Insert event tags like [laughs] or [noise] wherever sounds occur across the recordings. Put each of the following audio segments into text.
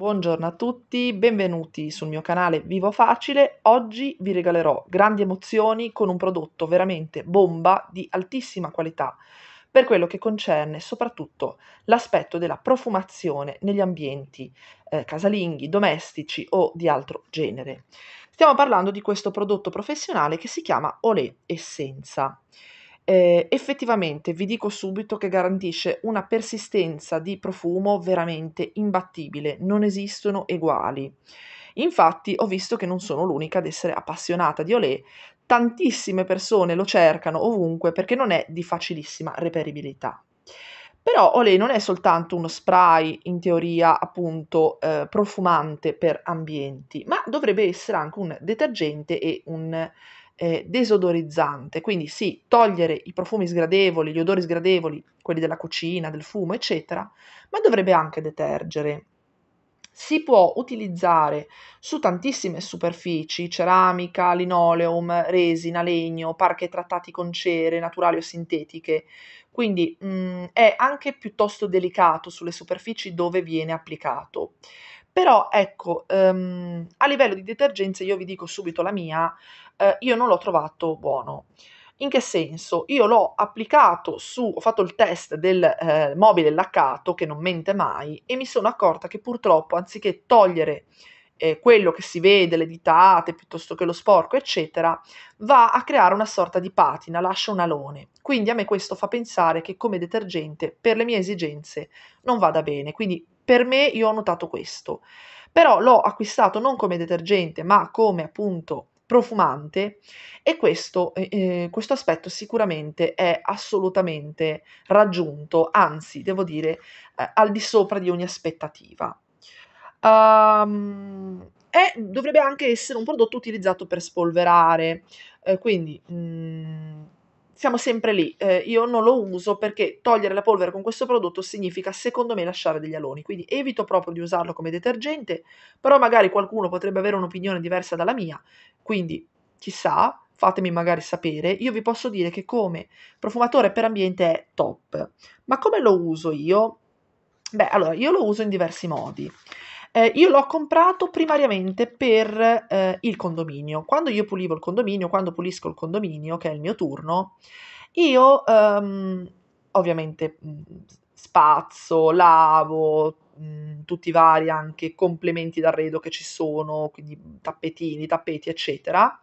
Buongiorno a tutti, benvenuti sul mio canale Vivo Facile. Oggi vi regalerò grandi emozioni con un prodotto veramente bomba di altissima qualità per quello che concerne soprattutto l'aspetto della profumazione negli ambienti eh, casalinghi, domestici o di altro genere. Stiamo parlando di questo prodotto professionale che si chiama Olé Essenza eh, effettivamente vi dico subito che garantisce una persistenza di profumo veramente imbattibile, non esistono eguali. Infatti ho visto che non sono l'unica ad essere appassionata di Olé, tantissime persone lo cercano ovunque perché non è di facilissima reperibilità. Però Olé non è soltanto uno spray, in teoria appunto eh, profumante per ambienti, ma dovrebbe essere anche un detergente e un eh, desodorizzante, quindi sì, togliere i profumi sgradevoli, gli odori sgradevoli, quelli della cucina, del fumo, eccetera, ma dovrebbe anche detergere. Si può utilizzare su tantissime superfici, ceramica, linoleum, resina, legno, parche trattati con cere naturali o sintetiche, quindi mh, mm, è anche piuttosto delicato sulle superfici dove viene applicato. Però ecco, ehm, a livello di detergenza io vi dico subito la mia, eh, io non l'ho trovato buono. In che senso? Io l'ho applicato su, ho fatto il test del eh, mobile laccato che non mente mai e mi sono accorta che purtroppo anziché togliere eh, quello che si vede, le ditate piuttosto che lo sporco, eccetera, va a creare una sorta di patina, lascia un alone. Quindi a me questo fa pensare che come detergente per le mie esigenze non vada bene. Quindi per me io ho notato questo. Però l'ho acquistato non come detergente, ma come appunto profumante e questo, eh, eh questo aspetto sicuramente è assolutamente raggiunto, anzi devo dire eh, al di sopra di ogni aspettativa. Um, e dovrebbe anche essere un prodotto utilizzato per spolverare, eh, quindi mh, mm, siamo sempre lì. Eh, io non lo uso perché togliere la polvere con questo prodotto significa, secondo me, lasciare degli aloni. Quindi evito proprio di usarlo come detergente, però magari qualcuno potrebbe avere un'opinione diversa dalla mia. Quindi, chissà, fatemi magari sapere. Io vi posso dire che come profumatore per ambiente è top. Ma come lo uso io? Beh, allora, io lo uso in diversi modi. Eh, io l'ho comprato primariamente per eh, il condominio. Quando io pulivo il condominio, quando pulisco il condominio, che è il mio turno, io ehm, ovviamente mm, spazzo, lavo, mm, tutti i vari anche complementi d'arredo che ci sono, quindi tappetini, tappeti, eccetera.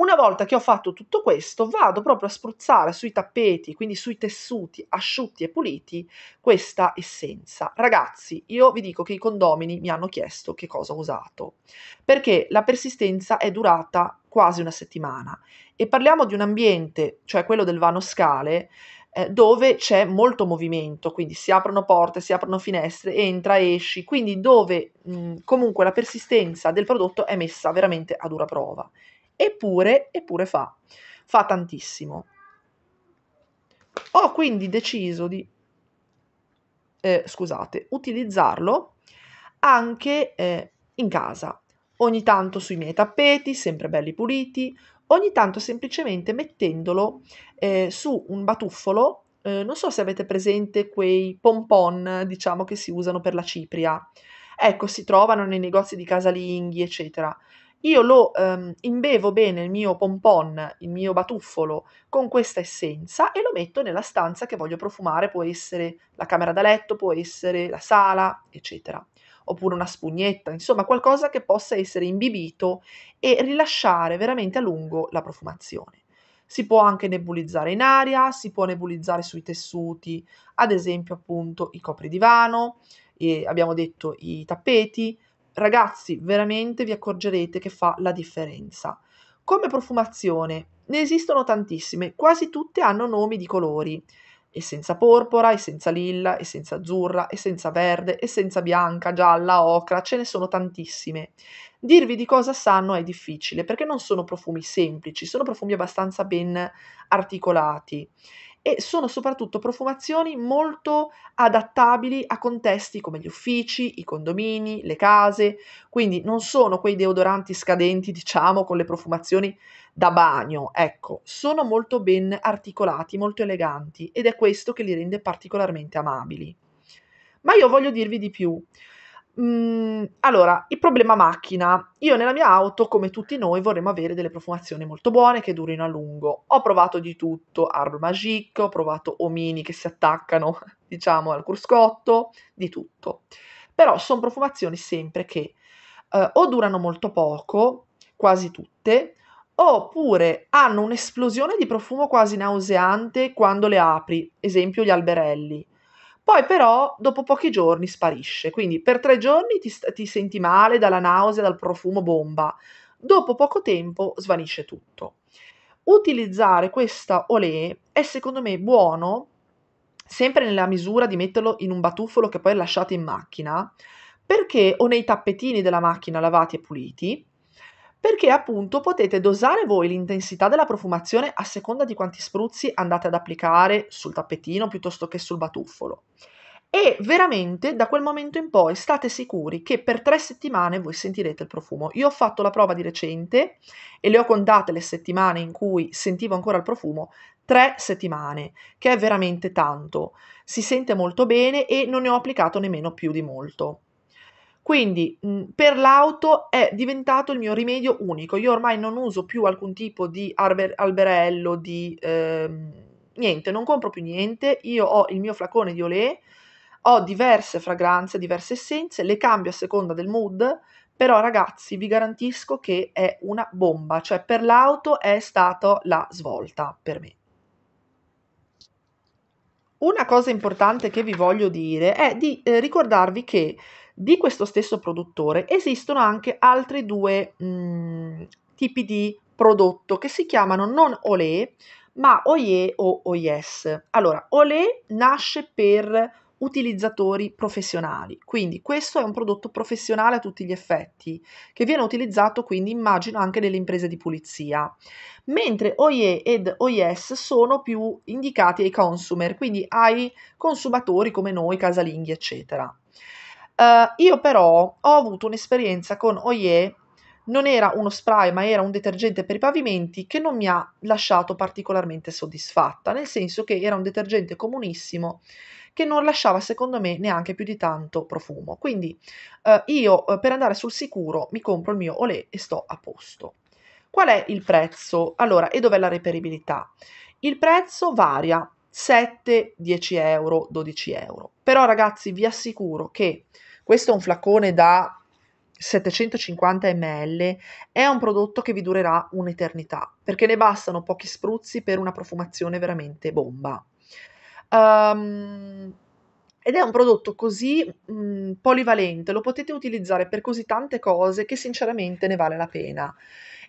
Una volta che ho fatto tutto questo, vado proprio a spruzzare sui tappeti, quindi sui tessuti asciutti e puliti, questa essenza. Ragazzi, io vi dico che i condomini mi hanno chiesto che cosa ho usato, perché la persistenza è durata quasi una settimana e parliamo di un ambiente, cioè quello del vano scale, eh, dove c'è molto movimento, quindi si aprono porte, si aprono finestre, entra, esci, quindi dove mh, comunque la persistenza del prodotto è messa veramente a dura prova eppure, eppure fa, fa tantissimo. Ho quindi deciso di, eh, scusate, utilizzarlo anche eh, in casa, ogni tanto sui miei tappeti, sempre belli puliti, ogni tanto semplicemente mettendolo eh, su un batuffolo, eh, non so se avete presente quei pompon, diciamo, che si usano per la cipria. Ecco, si trovano nei negozi di casalinghi, eccetera. Io lo ehm, imbevo bene il mio pompon, il mio batuffolo con questa essenza e lo metto nella stanza che voglio profumare, può essere la camera da letto, può essere la sala, eccetera. Oppure una spugnetta, insomma qualcosa che possa essere imbibito e rilasciare veramente a lungo la profumazione. Si può anche nebulizzare in aria, si può nebulizzare sui tessuti, ad esempio appunto i copridivano, abbiamo detto i tappeti, Ragazzi, veramente vi accorgerete che fa la differenza. Come profumazione, ne esistono tantissime, quasi tutte hanno nomi di colori. Essenza porpora, essenza lilla, essenza azzurra, essenza verde, essenza bianca, gialla, ocra, ce ne sono tantissime. Dirvi di cosa sanno è difficile perché non sono profumi semplici, sono profumi abbastanza ben articolati e sono soprattutto profumazioni molto adattabili a contesti come gli uffici, i condomini, le case, quindi non sono quei deodoranti scadenti, diciamo, con le profumazioni da bagno, ecco, sono molto ben articolati, molto eleganti ed è questo che li rende particolarmente amabili. Ma io voglio dirvi di più. Mm, allora, il problema macchina. Io nella mia auto, come tutti noi, vorremmo avere delle profumazioni molto buone che durino a lungo. Ho provato di tutto, Arbre Magique, ho provato omini che si attaccano, [laughs] diciamo, al cruscotto, di tutto. Però sono profumazioni sempre che eh, o durano molto poco, quasi tutte, oppure hanno un'esplosione di profumo quasi nauseante quando le apri, esempio gli alberelli poi però dopo pochi giorni sparisce, quindi per tre giorni ti, ti senti male dalla nausea, dal profumo bomba, dopo poco tempo svanisce tutto. Utilizzare questa olé è secondo me buono, sempre nella misura di metterlo in un batuffolo che poi lasciate in macchina, perché o nei tappetini della macchina lavati e puliti, perché appunto potete dosare voi l'intensità della profumazione a seconda di quanti spruzzi andate ad applicare sul tappetino piuttosto che sul batuffolo. E veramente da quel momento in poi state sicuri che per tre settimane voi sentirete il profumo. Io ho fatto la prova di recente e le ho contate le settimane in cui sentivo ancora il profumo, tre settimane, che è veramente tanto. Si sente molto bene e non ne ho applicato nemmeno più di molto. Quindi per l'auto è diventato il mio rimedio unico. Io ormai non uso più alcun tipo di arber- alberello, di ehm, niente, non compro più niente. Io ho il mio flacone di Olé, ho diverse fragranze, diverse essenze, le cambio a seconda del mood, però ragazzi vi garantisco che è una bomba, cioè per l'auto è stata la svolta per me. Una cosa importante che vi voglio dire è di eh, ricordarvi che di questo stesso produttore esistono anche altri due mh, mhmm, tipi di prodotto che si chiamano non Olé, ma Oye o Oyes. Allora, Olé nasce per utilizzatori professionali. Quindi questo è un prodotto professionale a tutti gli effetti, che viene utilizzato quindi immagino anche nelle imprese di pulizia. Mentre OIE ed OIS sono più indicati ai consumer, quindi ai consumatori come noi, casalinghi, eccetera. Uh, io però ho avuto un'esperienza con Oye, non era uno spray ma era un detergente per i pavimenti che non mi ha lasciato particolarmente soddisfatta, nel senso che era un detergente comunissimo che non lasciava secondo me neanche più di tanto profumo. Quindi uh, io eh, per andare sul sicuro mi compro il mio Olé e sto a posto. Qual è il prezzo? Allora, e dov'è la reperibilità? Il prezzo varia 7, 10 euro, 12 euro. Però ragazzi vi assicuro che questo è un flacone da 750 ml, è un prodotto che vi durerà un'eternità, perché ne bastano pochi spruzzi per una profumazione veramente bomba. Um, ed è un prodotto così mh, polivalente, lo potete utilizzare per così tante cose che sinceramente ne vale la pena.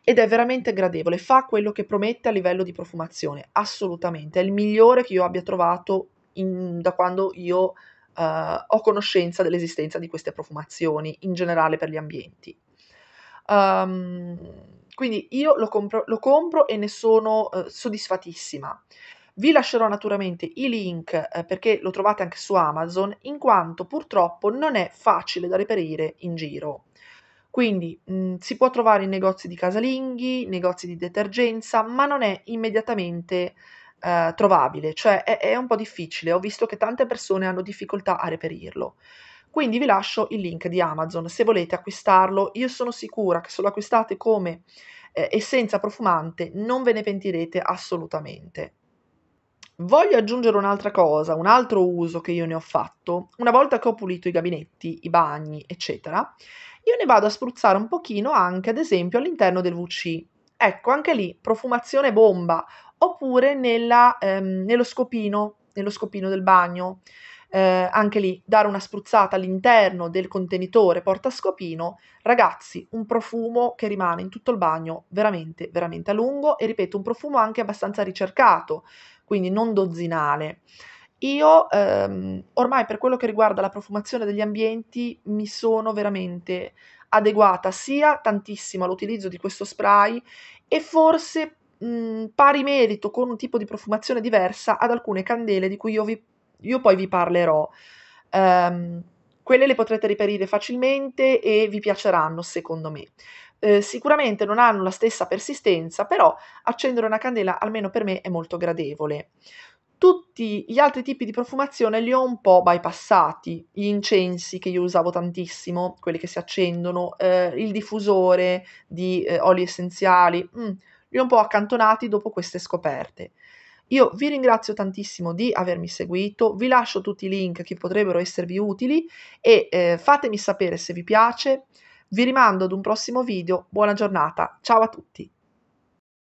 Ed è veramente gradevole, fa quello che promette a livello di profumazione, assolutamente. È il migliore che io abbia trovato in, da quando io uh, ho conoscenza dell'esistenza di queste profumazioni in generale per gli ambienti. Um, quindi io lo compro, lo compro, e ne sono uh, soddisfatissima. Vi lascerò naturalmente i link eh, perché lo trovate anche su Amazon, in quanto purtroppo non è facile da reperire in giro. Quindi mh, mm, si può trovare in negozi di casalinghi, negozi di detergenza, ma non è immediatamente eh, trovabile, cioè è, è un po' difficile, ho visto che tante persone hanno difficoltà a reperirlo. Quindi vi lascio il link di Amazon se volete acquistarlo. Io sono sicura che se lo acquistate come eh, essenza profumante non ve ne pentirete assolutamente. Voglio aggiungere un'altra cosa, un altro uso che io ne ho fatto. Una volta che ho pulito i gabinetti, i bagni, eccetera, io ne vado a spruzzare un pochino anche, ad esempio, all'interno del VC. Ecco, anche lì, profumazione bomba oppure nella, ehm, nello, scopino, nello scopino del bagno. Eh, anche lì dare una spruzzata all'interno del contenitore porta scopino, ragazzi, un profumo che rimane in tutto il bagno veramente, veramente a lungo e ripeto, un profumo anche abbastanza ricercato, quindi non dozzinale. Io ehm, ormai per quello che riguarda la profumazione degli ambienti mi sono veramente adeguata sia tantissimo all'utilizzo di questo spray e forse mh, mhmm, pari merito con un tipo di profumazione diversa ad alcune candele di cui io, vi, io poi vi parlerò. Um, quelle le potrete reperire facilmente e vi piaceranno, secondo me. Eh, sicuramente non hanno la stessa persistenza, però accendere una candela almeno per me è molto gradevole. Tutti gli altri tipi di profumazione li ho un po' bypassati, gli incensi che io usavo tantissimo, quelli che si accendono, eh, il diffusore di eh, oli essenziali, mm, li ho un po' accantonati dopo queste scoperte. Io vi ringrazio tantissimo di avermi seguito, vi lascio tutti i link che potrebbero esservi utili e eh, fatemi sapere se vi piace. Vi rimando ad un prossimo video, buona giornata, ciao a tutti!